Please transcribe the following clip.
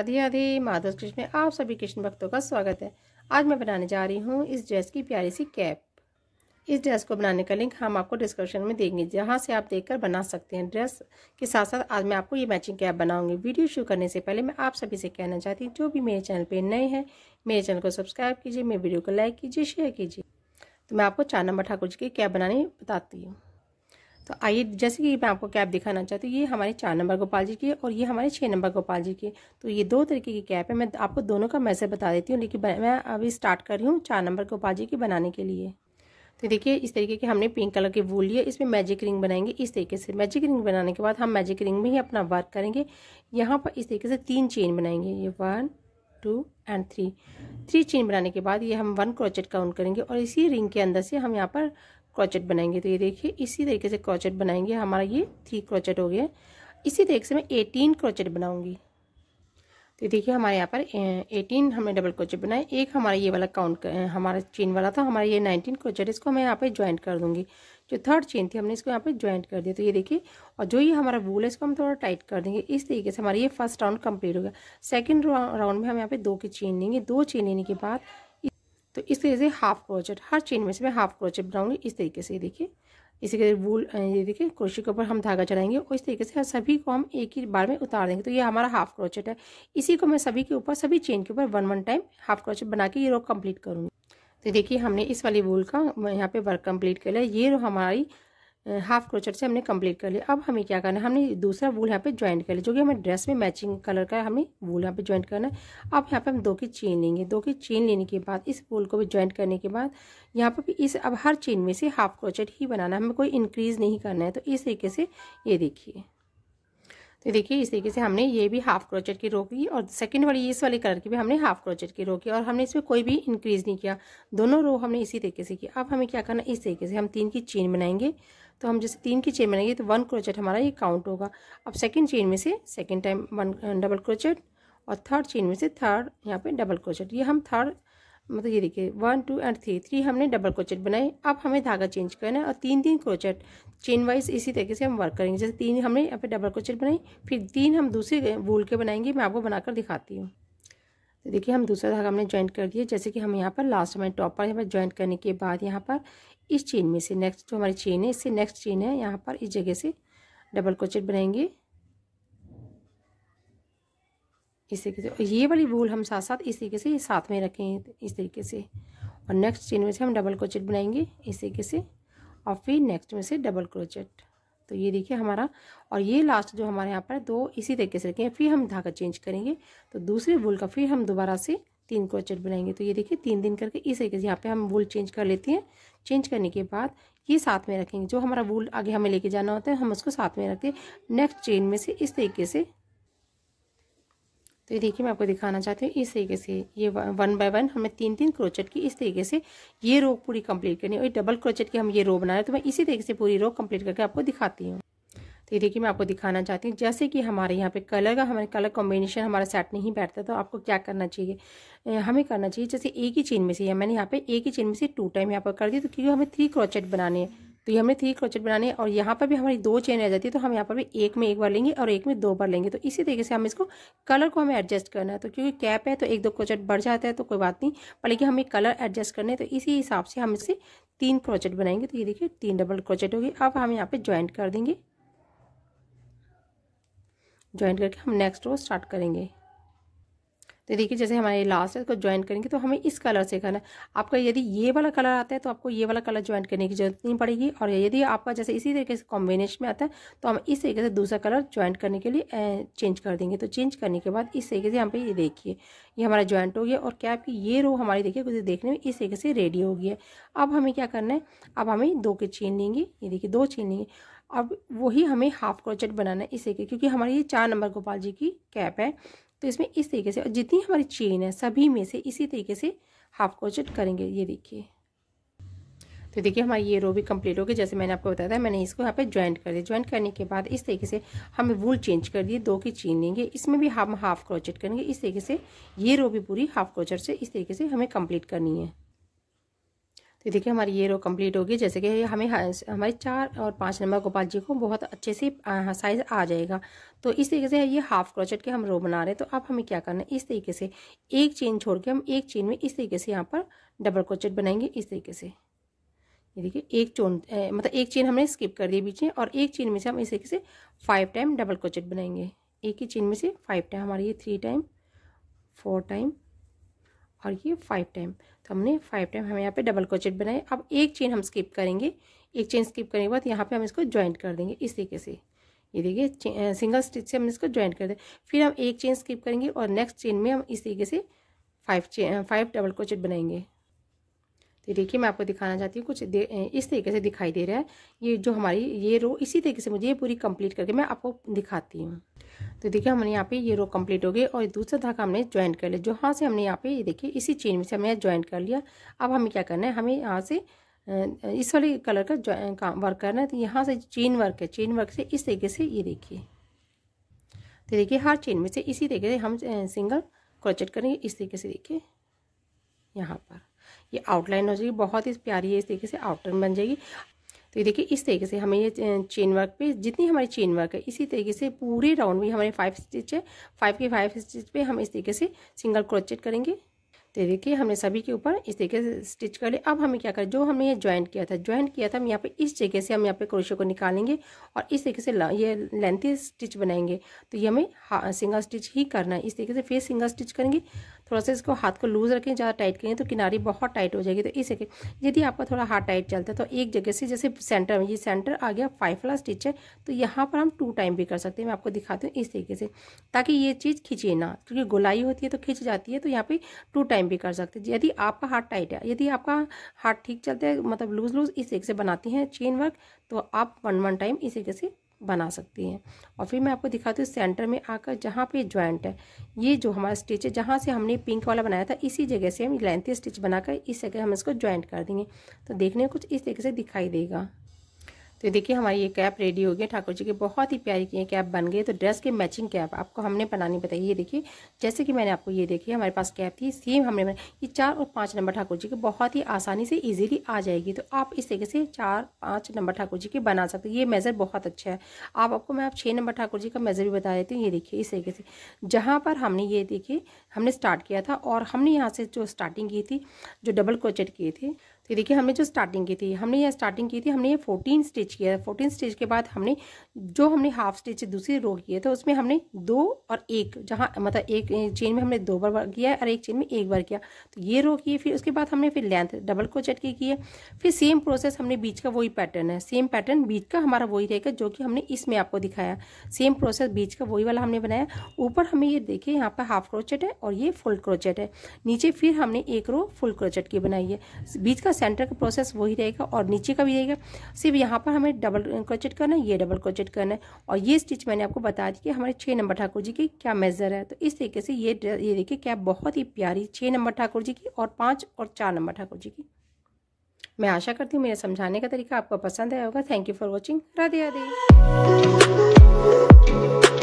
राधे राधे माधव कृष्ण में आप सभी कृष्ण भक्तों का स्वागत है आज मैं बनाने जा रही हूँ इस ड्रेस की प्यारी सी कैप इस ड्रेस को बनाने का लिंक हम आपको डिस्क्रिप्शन में देंगे जहाँ से आप देखकर बना सकते हैं ड्रेस के साथ साथ आज मैं आपको ये मैचिंग कैप बनाऊंगी वीडियो शुरू करने से पहले मैं आप सभी से कहना चाहती हूँ जो भी मेरे चैनल पर नए हैं मेरे चैनल को सब्सक्राइब कीजिए मेरे वीडियो को लाइक कीजिए शेयर कीजिए तो मैं आपको चार नंबर ठाकुर जी की कैप बनानी बताती हूँ तो आइए जैसे कि मैं आपको कैप दिखाना चाहती हूँ ये हमारे चार नंबर गोपाल जी की है और ये हमारे छः नंबर गोपाल जी की तो ये दो तरीके की कैप है मैं आपको दोनों का मैसेज बता देती हूँ लेकिन मैं अभी स्टार्ट कर रही हूँ चार नंबर गोपाल जी की बनाने के लिए तो देखिए इस तरीके के हमने पिंक कलर के वूल लिए इसमें मैजिक रिंग बनाएंगे इस तरीके से मैजिक रिंग बनाने के बाद हम मैजिक रिंग में ही अपना वर्क करेंगे यहाँ पर इस तरीके से तीन चेन बनाएंगे ये one two and three three chain बनाने के बाद ये हम वन क्रोचेट काउंट करेंगे और इसी रिंग के अंदर से हम यहाँ पर क्रॉचेट बनाएंगे तो ये देखिए इसी तरीके से क्रॉचेट बनाएंगे हमारा ये थ्री क्रॉचेट हो गया इसी तरीके से मैं एटीन क्रॉचेट बनाऊंगी तो देखिए हमारे यहाँ पर एटीन हमने डबल क्रोचेट बनाए एक हमारा ये वाला काउंट हमारा चेन वाला था हमारा ये नाइनटीन क्रोचेट इसको मैं यहाँ पे ज्वाइंट कर दूंगी जो थर्ड चेन थी हमने इसको यहाँ पे ज्वाइंट कर दिया तो ये देखिए और जो ये हमारा वूल है इसको हम थोड़ा टाइट कर देंगे इस तरीके से हमारा ये फर्स्ट राउंड कंप्लीट होगा सेकेंड राउंड में हम यहाँ पे दो की चेन लेंगे दो चेन लेने के बाद तो इस तरीके से हाफ क्रोचेट हर चेन में से मैं हाफ क्रोचेट बनाऊंगी इस तरीके से देखिए इसी के वूल ये देखिए क्रोशी के ऊपर हम धागा चलाएंगे और इस तरीके से सभी को हम एक ही बार में उतार देंगे तो ये हमारा हाफ क्रोचेट है इसी को मैं सभी के ऊपर सभी चेन के ऊपर one one time half crochet बना के ये रो कम्प्लीट करूँगी तो देखिए हमने इस वाली वूल का यहाँ पे वर्क कम्प्लीट कर लिया ये रो हमारी हाफ क्रोचर से हमने कंप्लीट कर लिया अब हमें क्या करना है हमने दूसरा वूल यहाँ पे ज्वाइंट कर लिया जो कि हमें ड्रेस में मैचिंग कलर का हमें वूल यहाँ पे ज्वाइंट करना है अब यहाँ पे हम दो की चेन लेंगे दो की चेन लेने के बाद इस वूल को भी ज्वाइंट करने के बाद यहाँ पर भी इस अब हर चेन में से हाफ क्रोचर ही बनाना है हमें कोई इंक्रीज़ नहीं करना है तो इस तरीके से ये देखिए तो देखिए इस तरीके से हमने ये भी हाफ क्रोचेट की रो की और सेकेंड वाली इस वाले कलर की भी हमने हाफ क्रोचेट की रो की और हमने इसमें कोई भी इंक्रीज़ नहीं किया दोनों रो हमने इसी तरीके से किया अब हमें क्या करना है इस तरीके से हम तीन की चेन बनाएंगे तो हम जैसे तीन की चेन बनाएंगे तो वन क्रोचेट हमारा ये काउंट होगा अब सेकेंड चेन में से second time one double crochet और थर्ड चेन में से थर्ड यहाँ पे डबल क्रोचेट ये हम थर्ड मतलब ये देखिए one two and three three हमने डबल क्रोचेट बनाए अब हमें धागा चेंज करना है और तीन तीन क्रोचेट चेन वाइज इसी तरीके से हम वर्क करेंगे जैसे तीन हमने यहाँ पे डबल क्रोचेट बनाई फिर तीन हम दूसरे वूल के बनाएंगे मैं आपको बनाकर दिखाती हूँ तो देखिए हम दूसरा धागा हमने ज्वाइंट कर दिया जैसे कि हम यहाँ पर लास्ट हमारे टॉप पर यहाँ ज्वाइंट करने के बाद यहाँ पर इस चेन में से नेक्स्ट जो हमारी चेन है इससे नेक्स्ट चेन है यहाँ पर इस जगह से डबल क्रोचेट बनाएंगे इस तरीके से ये वाली रूल हम साथ साथ इस तरीके से साथ में रखें इस तरीके से और नेक्स्ट चेन में से हम डबल क्रोचेट बनाएंगे इस तरीके से और फिर नेक्स्ट में से डबल क्रोचेट तो ये देखिए हमारा और ये लास्ट जो हमारे यहाँ पर दो इसी तरीके से रखेंगे फिर हम धागा चेंज करेंगे तो दूसरे वूल का फिर हम दोबारा से तीन क्रोचेट बनाएंगे तो ये देखिए तीन दिन करके इस तरीके से यहाँ पे हम वूल चेंज कर लेते हैं चेंज करने के बाद ये साथ में रखेंगे जो हमारा वूल आगे हमें लेके जाना होता है हम उसको साथ में रखते हैं नेक्स्ट चेन में से इस तरीके से तो ये देखिए मैं आपको दिखाना चाहती हूँ इस तरीके से ये वन बाय वन हमें तीन तीन क्रोचेट की इस तरीके से ये रो पूरी कंप्लीट करनी है और डबल क्रोचेट की हम ये रो बना रहे तो मैं इसी तरीके से पूरी रो कंप्लीट करके आपको दिखाती हूँ तो ये देखिए मैं आपको दिखाना चाहती हूँ जैसे कि हमारे यहाँ पे कलर का हमारे कलर कॉम्बिनेशन हमारा सेट नहीं बैठता तो आपको क्या करना चाहिए हमें करना चाहिए जैसे एक ही चेन में से मैंने यहाँ पे एक ही चेन में से टू टाइम यहाँ पर कर दी तो क्योंकि हमें थ्री क्रोचेट बनाने हैं तो ये हमने थ्री क्रोचेट बनाने और यहाँ पर भी हमारी दो चेन रह जाती है तो हम यहाँ पर भी एक में एक बार लेंगे और एक में दो बार लेंगे तो इसी तरीके से हम इसको कलर को हमें एडजस्ट करना है तो क्योंकि कैप है तो एक दो क्रोचेट बढ़ जाता है तो कोई बात नहीं पर लेकिन हमें कलर एडजस्ट करने तो इसी हिसाब से हम इसे तीन क्रोचेट बनाएंगे तो ये देखिए तीन डबल क्रोचेट होगी अब हम यहाँ पर ज्वाइंट कर देंगे ज्वाइंट करके हम नेक्स्ट रो स्टार्ट करेंगे तो देखिए जैसे हमारे लास्ट है इसको ज्वाइन करेंगे तो हमें इस कलर से करना है आपका यदि ये वाला कलर आता है तो आपको ये वाला कलर ज्वाइन करने की जरूरत नहीं पड़ेगी और यदि आपका जैसे इसी तरीके से कॉम्बिनेशन में आता है तो हम इस तरीके से दूसरा कलर ज्वाइन करने के लिए चेंज कर देंगे तो चेंज करने के बाद इस तरीके से यहाँ पर ये देखिए ये हमारा ज्वाइंट हो गया और क्या आपकी ये रो हमारी देखिए कुछ देखने में इस तरीके से रेडी हो गया अब हमें क्या करना है अब हमें दो के चेन लेंगे ये देखिए दो चेन लेंगे अब वही हमें हाफ क्रोचेट बनाना है इस तरीके क्योंकि हमारी ये चार नंबर गोपाल जी की कैप है तो इसमें इस तरीके से और जितनी हमारी चेन है सभी में से इसी तरीके से हाफ क्रोचेट करेंगे ये देखिए तो देखिए हमारी ये रो भी कंप्लीट हो गई जैसे मैंने आपको बताया था मैंने इसको यहाँ पे ज्वाइंट कर दिया ज्वाइंट करने के बाद इस तरीके से हमें वूल चेंज कर दिए दो की चीन लेंगे इसमें भी हम हाफ क्रोचेट करेंगे इस तरीके से ये रो भी पूरी हाफ क्रोचेट से इस तरीके से हमें कंप्लीट करनी है तो देखिए हमारी ये रो कंप्लीट होगी जैसे कि हमें हाँ, हमारे चार और पाँच नंबर गोपाल जी को बहुत अच्छे से साइज़ हाँ, आ जाएगा तो इस तरीके से ये हाफ क्रोचेट के हम रो बना रहे हैं तो अब हमें क्या करना है इस तरीके से एक चेन छोड़ के हम एक चेन में इस तरीके से यहाँ पर डबल क्रोचेट बनाएंगे इस तरीके से ये देखिए एक चोन मतलब एक चेन हमने स्किप कर दी बीच में और एक चेन में से हम इस तरीके से फाइव टाइम डबल क्रोचेट बनाएंगे एक ही चेन में से फाइव टाइम हमारे ये थ्री टाइम फोर टाइम और ये फाइव टाइम तो हमने फाइव टाइम हमें यहाँ पे डबल क्रोचेट बनाए अब एक चेन हम स्किप करेंगे एक चेन स्किप करने के बाद यहाँ पे हम इसको ज्वाइंट कर देंगे इस तरीके से ये देखिए सिंगल स्टिच से हम इसको ज्वाइंट कर दें फिर हम एक चेन स्किप करेंगे और नेक्स्ट चेन में हम इस तरीके से five chain five double crochet बनाएंगे तो देखिए मैं आपको दिखाना चाहती हूँ कुछ इस तरीके से दिखाई दे रहा है ये जो हमारी ये रो इसी तरीके से मुझे ये पूरी कंप्लीट करके मैं आपको दिखाती हूँ तो देखिए हमने यहाँ पे ये रो कंप्लीट हो गई और दूसरा धागा हमने ज्वाइन कर लिया जो हाँ से हमने यहाँ पे ये देखिए इसी चेन में से हमने ज्वाइन कर लिया अब हमें क्या करना है हमें यहाँ से इस वाले कलर का काम वर्क करना है तो यहाँ से चेन वर्क है चेन वर्क से इस तरीके से ये देखिए तो देखिए हर चेन में से इसी तरीके से हम सिंगल क्रोचेट करेंगे इस तरीके से देखिए यहाँ पर ये आउटलाइन हो जाएगी बहुत ही प्यारी है इस तरीके से आउटलाइन बन जाएगी तो ये देखिए इस तरीके से हमें ये चेन वर्क पे जितनी हमारी चेन वर्क है इसी तरीके से पूरे राउंड में हमारे फाइव स्टिच है फाइव के फाइव स्टिच पे हम इस तरीके से सिंगल क्रोचेट करेंगे तो देखिए हमने सभी के ऊपर इस तरीके से स्टिच कर लिया अब हमें क्या करें जो हमने ये ज्वाइंट किया था ज्वाइंट किया था हम यहाँ पे इस जगह से हम यहाँ पे क्रोशे को निकालेंगे और इस तरीके से ये लेंथी स्टिच बनाएंगे तो ये हमें सिंगल स्टिच ही करना है इस तरीके से फिर सिंगल स्टिच करेंगे थोड़ा सा इसको हाथ को लूज़ रखें ज़्यादा टाइट करें तो किनारी बहुत टाइट हो जाएगी तो इस यदि आपका थोड़ा हाथ टाइट चलता है तो एक जगह से जैसे सेंटर में ये सेंटर आ गया फाइव वाला स्टिच है तो यहाँ पर हम टू टाइम भी कर सकते हैं मैं आपको दिखाती हूँ इस तरीके से ताकि ये चीज़ खिंचे ना क्योंकि गुलाई होती है तो खिंच जाती है तो यहाँ पर टू टाइम भी कर सकते हैं यदि आपका हाथ टाइट है यदि आपका हाथ ठीक चलता है मतलब लूज़ लूज़ इस तरीके से बनाती हैं चेन वर्क तो आप वन वन टाइम इस तरीके से बना सकती हैं और फिर मैं आपको दिखाती हूँ सेंटर में आकर जहाँ पे ज्वाइंट है ये जो हमारा स्टिच है जहाँ से हमने पिंक वाला बनाया था इसी जगह से हम लेंथी स्टिच बनाकर इस जगह हम इसको ज्वाइंट कर देंगे तो देखने कुछ इस तरीके से दिखाई देगा तो देखिए हमारी ये कैप रेडी हो गई ठाकुर जी की बहुत ही प्यारी की कैप बन गई तो ड्रेस के मैचिंग कैप आपको हमने बनानी बताई ये देखिए जैसे कि मैंने आपको ये देखिए हमारे पास कैप थी सेम हमने ये चार और पाँच नंबर ठाकुर जी की बहुत ही आसानी से ईजिली आ जाएगी तो आप इस तरीके से चार पाँच नंबर ठाकुर जी के बना सकते ये मेज़र बहुत अच्छा है आप आपको मैं आप छः नंबर ठाकुर जी का मेज़र भी बता देती हूँ ये देखिए इस तरीके से जहाँ पर हमने ये देखिए हमने स्टार्ट किया था और हमने यहाँ से जो स्टार्टिंग की थी जो डबल क्रोचेट किए थे ये देखिए हमने जो स्टार्टिंग की थी हमने यहाँ स्टार्टिंग की थी हमने ये फोर्टीन स्टिच किया है फोर्टीन स्टिच के बाद हमने जो हमने हाफ स्टिच दूसरी रो किए थे उसमें हमने दो और एक जहाँ मतलब एक चेन में हमने दो बार किया और एक चेन में एक बार किया तो ये रो किए फिर उसके बाद हमने फिर लेंथ डबल क्रोचेट की किए फिर सेम प्रोसेस हमने बीच का वही पैटर्न है सेम पैटर्न बीच का हमारा वही रहेगा जो कि हमने इसमें आपको दिखाया सेम प्रोसेस बीच का वही वाला हमने बनाया ऊपर हमें ये देखिए यहाँ पर हाफ क्रोचेट है और ये फुल क्रोचेट है नीचे फिर हमने एक रो फुल क्रोचेट की बनाई है बीच का सेंटर का प्रोसेस वही रहेगा और नीचे का भी रहेगा सिर्फ यहाँ पर हमें डबल क्रोचेट करना है ये डबल क्रोचेट करना है और ये स्टिच मैंने आपको बता दी कि हमारे छः नंबर ठाकुर जी की क्या मेज़र है तो इस तरीके से ये ये देखिए क्या बहुत ही प्यारी छः नंबर ठाकुर जी की और पाँच और चार नंबर ठाकुर जी की मैं आशा करती हूँ मेरा समझाने का तरीका आपको पसंद आया होगा thank you for watching Radhe Radhe